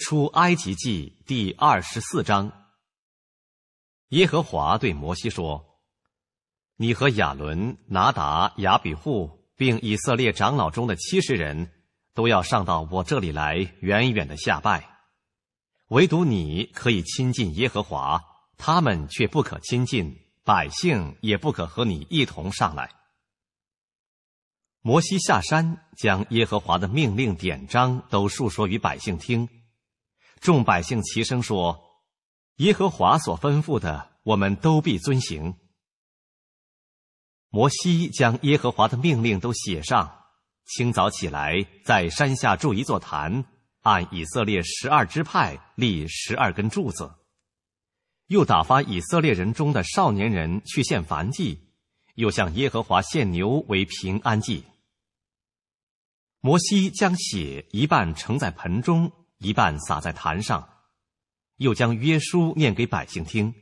出埃及记第二十四章。耶和华对摩西说：“你和亚伦、拿达、雅比户，并以色列长老中的七十人都要上到我这里来，远远的下拜。唯独你可以亲近耶和华，他们却不可亲近，百姓也不可和你一同上来。”摩西下山，将耶和华的命令、典章都述说于百姓听。众百姓齐声说：“耶和华所吩咐的，我们都必遵行。”摩西将耶和华的命令都写上。清早起来，在山下筑一座坛，按以色列十二支派立十二根柱子，又打发以色列人中的少年人去献燔祭，又向耶和华献牛为平安祭。摩西将血一半盛在盆中。一半撒在坛上，又将约书念给百姓听。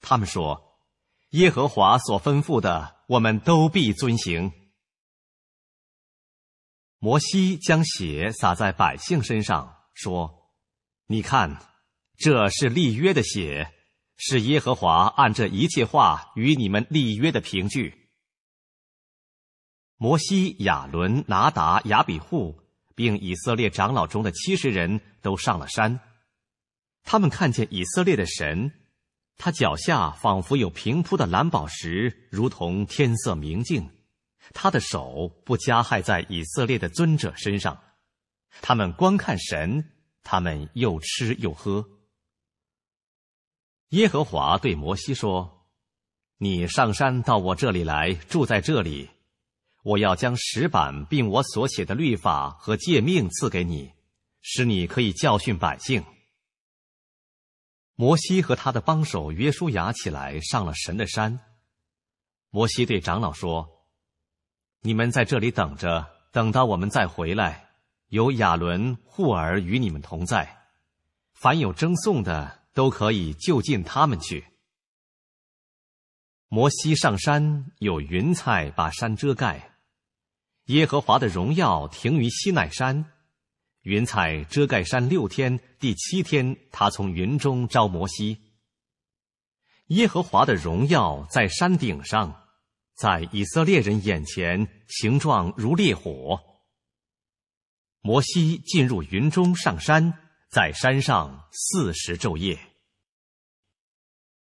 他们说：“耶和华所吩咐的，我们都必遵行。”摩西将血撒在百姓身上，说：“你看，这是立约的血，是耶和华按这一切话与你们立约的凭据。”摩西、亚伦、拿达、亚比户。并以色列长老中的七十人都上了山，他们看见以色列的神，他脚下仿佛有平铺的蓝宝石，如同天色明净。他的手不加害在以色列的尊者身上。他们观看神，他们又吃又喝。耶和华对摩西说：“你上山到我这里来，住在这里。”我要将石板，并我所写的律法和诫命赐给你，使你可以教训百姓。摩西和他的帮手约书亚起来上了神的山。摩西对长老说：“你们在这里等着，等到我们再回来，有亚伦、护儿与你们同在。凡有争讼的，都可以就近他们去。”摩西上山，有云彩把山遮盖。耶和华的荣耀停于西奈山，云彩遮盖山六天。第七天，他从云中召摩西。耶和华的荣耀在山顶上，在以色列人眼前，形状如烈火。摩西进入云中上山，在山上四十昼夜。